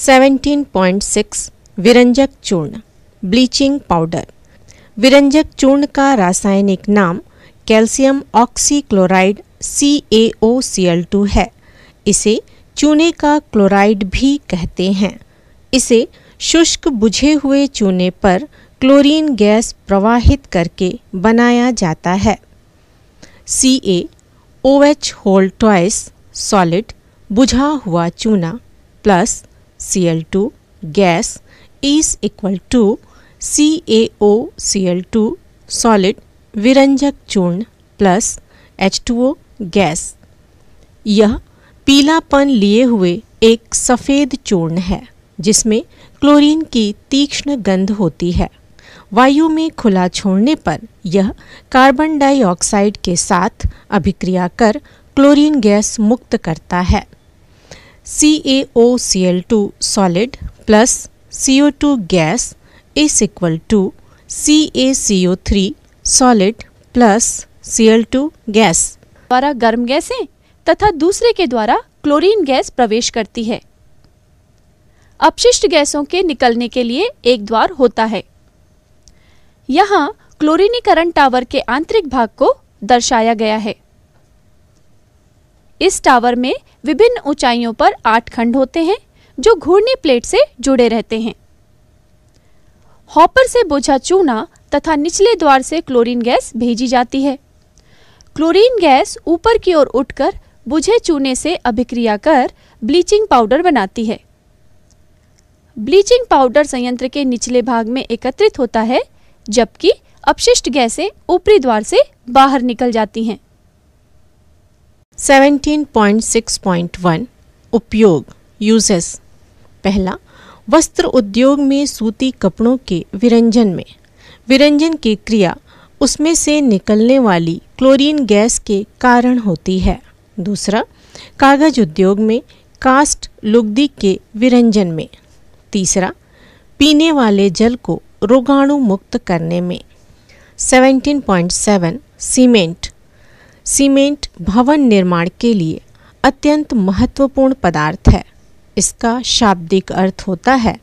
17.6 विरंजक चूर्ण bleaching powder विरंजक चूर्ण का रासायनिक नाम calcium oxychloride C C A L two है इसे चूने का क्लोराइड भी कहते हैं इसे शुष्क बुझे हुए चूने पर क्लोरीन गैस प्रवाहित करके बनाया जाता है C A O H whole twice solid बुझा हुआ चूना plus Cl2 gas is equal to CaOCl2 solid विरंजक चूर्ण प्लस H2O गैस यह पीलापन लिए हुए एक सफ़ेद चूर्ण है जिसमें क्लोरीन की तीक्ष्ण गंध होती है वायु में खुला छोड़ने पर यह कार्बन डाइऑक्साइड के साथ अभिक्रिया कर क्लोरीन गैस मुक्त करता है CaOCl2 solid plus CO2 gas is equal to CaCO3 solid plus Cl2 gas द्वारा गर्म गैसें तथा दूसरे के द्वारा क्लोरीन गैस प्रवेश करती है अपशिष्ट गैसों के निकलने के लिए एक द्वार होता है यहाँ क्लोरीनीकरण टावर के आंतरिक भाग को दर्शाया गया है इस टावर में विभिन्न ऊंचाइयों पर आठ खंड होते हैं जो घूर्णी प्लेट से जुड़े रहते हैं हॉपर से बोझा चूना तथा निचले द्वार से क्लोरीन गैस भेजी जाती है क्लोरीन गैस ऊपर की ओर उठकर बुझे चूने से अभिक्रिया कर ब्लीचिंग पाउडर बनाती है ब्लीचिंग पाउडर संयंत्र के निचले भाग में एकत्रित होता है जबकि अपशिष्ट गैसें ऊपरी द्वार से बाहर निकल जाती हैं 17.6.1 उपयोग यूजेस पहला वस्त्र उद्योग में सूती कपड़ों के विरंजन में विरंजन की क्रिया उसमें से निकलने वाली क्लोरीन गैस के कारण होती है दूसरा कागज उद्योग में कास्ट लुगदी के विरंजन में तीसरा पीने वाले जल को रोगाणु मुक्त करने में 17.7 सीमेंट सीमेंट भवन निर्माण के लिए अत्यंत महत्वपूर्ण पदार्थ है इसका शाब्दिक अर्थ होता है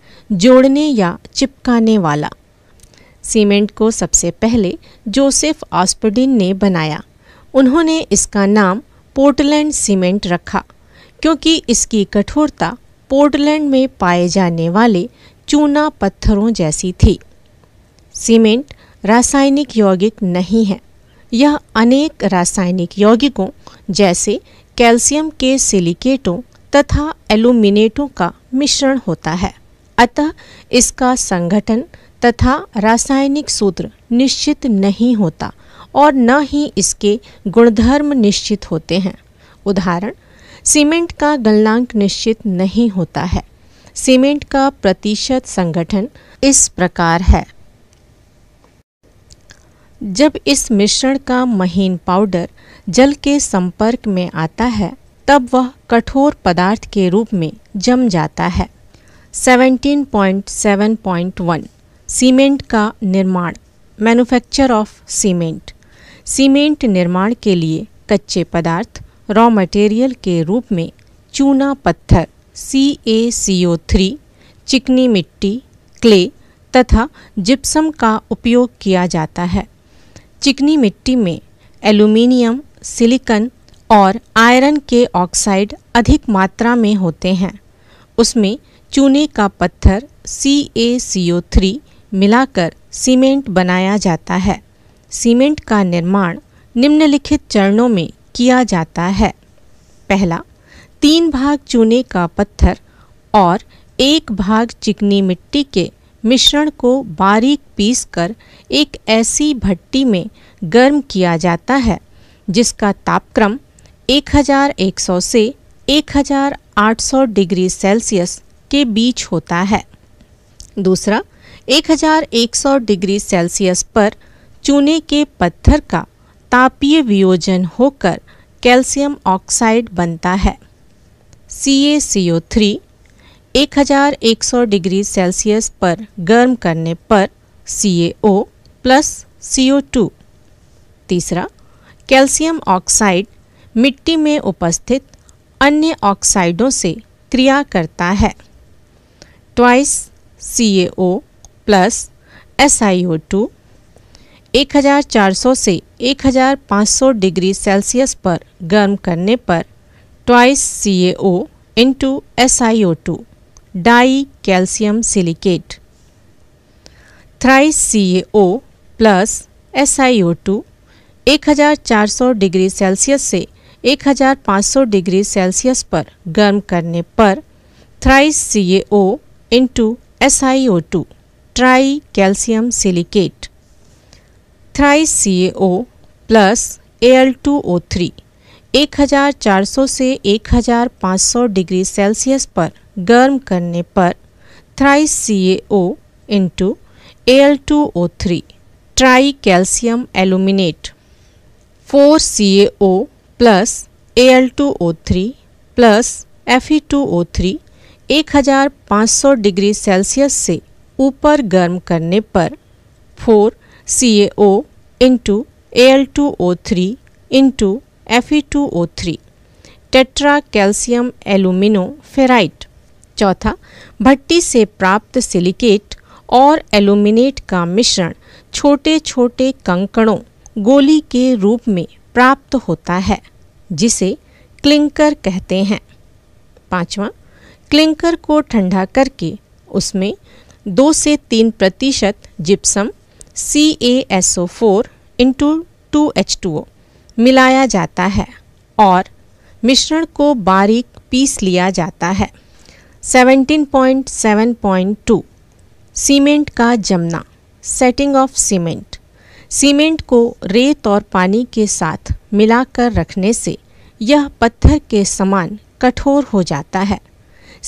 जोड़ने या चिपकाने वाला सीमेंट को सबसे पहले जोसेफ ऑस्पर्डिन ने बनाया उन्होंने इसका नाम पोर्टलैंड सीमेंट रखा क्योंकि इसकी कठोरता पोर्टलैंड में पाए जाने वाले चूना पत्थरों जैसी थी सीमेंट रासायनिक यौगिक नहीं है यह अनेक रासायनिक यौगिकों जैसे कैल्शियम के सिलिकेटों तथा एलुमिनेटों का मिश्रण होता है अतः इसका संगठन तथा रासायनिक सूत्र निश्चित नहीं होता और न ही इसके गुणधर्म निश्चित होते हैं उदाहरण सीमेंट का गलनांक निश्चित नहीं होता है सीमेंट का प्रतिशत संगठन इस प्रकार है जब इस मिश्रण का महीन पाउडर जल के संपर्क में आता है तब वह कठोर पदार्थ के रूप में जम जाता है 17.7.1 सीमेंट का निर्माण मैन्युफैक्चर ऑफ सीमेंट सीमेंट निर्माण के लिए कच्चे पदार्थ रॉ मटेरियल के रूप में चूना पत्थर सी ए सी ओ थ्री चिकनी मिट्टी क्ले तथा जिप्सम का उपयोग किया जाता है चिकनी मिट्टी में एल्यूमिनियम सिलिकन और आयरन के ऑक्साइड अधिक मात्रा में होते हैं उसमें चूने का पत्थर CaCO3 मिलाकर सीमेंट बनाया जाता है सीमेंट का निर्माण निम्नलिखित चरणों में किया जाता है पहला तीन भाग चूने का पत्थर और एक भाग चिकनी मिट्टी के मिश्रण को बारीक पीसकर एक ऐसी भट्टी में गर्म किया जाता है जिसका तापक्रम 1100 से 1800 डिग्री सेल्सियस के बीच होता है दूसरा 1100 डिग्री सेल्सियस पर चूने के पत्थर का तापीय वियोजन होकर कैल्शियम ऑक्साइड बनता है CaCO3 1100 डिग्री सेल्सियस पर गर्म करने पर ओ प्लस टू तीसरा कैल्शियम ऑक्साइड मिट्टी में उपस्थित अन्य ऑक्साइडों से क्रिया करता है twice C A O plus S I O two एक हज़ार चार सौ से एक हज़ार पाँच सौ डिग्री सेल्सियस पर गर्म करने पर twice C A O into S I O two dicalcium silicate thrice C O plus S I O two एक हज़ार चार सौ डिग्री सेल्सियस से एक हज़ार पाँच सौ डिग्री सेल्सियस पर गर्म करने पर thrice C O into S I O two tricalcium silicate thrice C O plus L two O three एक हज़ार चार सौ से एक हज़ार पाँच सौ डिग्री सेल्सियस पर गर्म करने पर thrice C O into L two O three Al2O3 tricalcium aluminate O plus A L two O three plus F E two O three एक हजार पाँच सौ डिग्री सेल्सियस से ऊपर गर्म करने पर four C A O into L two O three into F E two O Fe2O3 tetracalcium aluminoferrite चौथा भट्टी से प्राप्त सिलिकेट और एल्यूमिनेट का मिश्रण छोटे छोटे कंकड़ों गोली के रूप में प्राप्त होता है जिसे क्लिंकर कहते हैं पांचवा क्लिंकर को ठंडा करके उसमें दो से तीन प्रतिशत gypsum C A S O four into two H two O मिलाया जाता है और मिश्रण को बारीक पीस लिया जाता है seventeen point point seven two cement का जमना सेटिंग ऑफ सीमेंट सीमेंट को रेत और पानी के साथ मिलाकर रखने से यह पत्थर के समान कठोर हो जाता है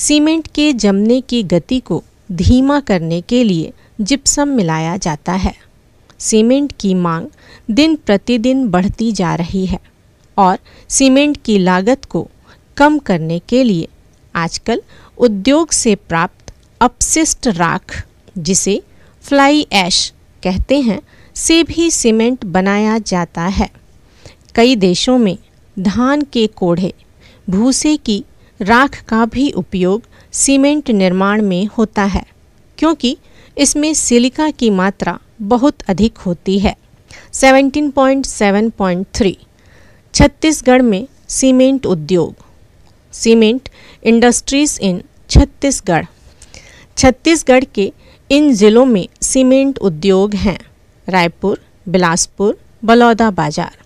सीमेंट के जमने की गति को धीमा करने के लिए जिप्सम मिलाया जाता है सीमेंट की मांग दिन प्रतिदिन बढ़ती जा रही है और सीमेंट की लागत को कम करने के लिए आजकल उद्योग से प्राप्त अपशिष्ट राख जिसे फ्लाई ऐश कहते हैं से भी सीमेंट बनाया जाता है कई देशों में धान के कोढ़े भूसे की राख का भी उपयोग सीमेंट निर्माण में होता है क्योंकि इसमें सिलिका की मात्रा बहुत अधिक होती है 17.7.3 छत्तीसगढ़ में सीमेंट उद्योग cement industries in Chhattisgarh Chhattisgarh के इन ज़िलों में सीमेंट उद्योग हैं रायपुर बिलासपुर बलौदा बाजार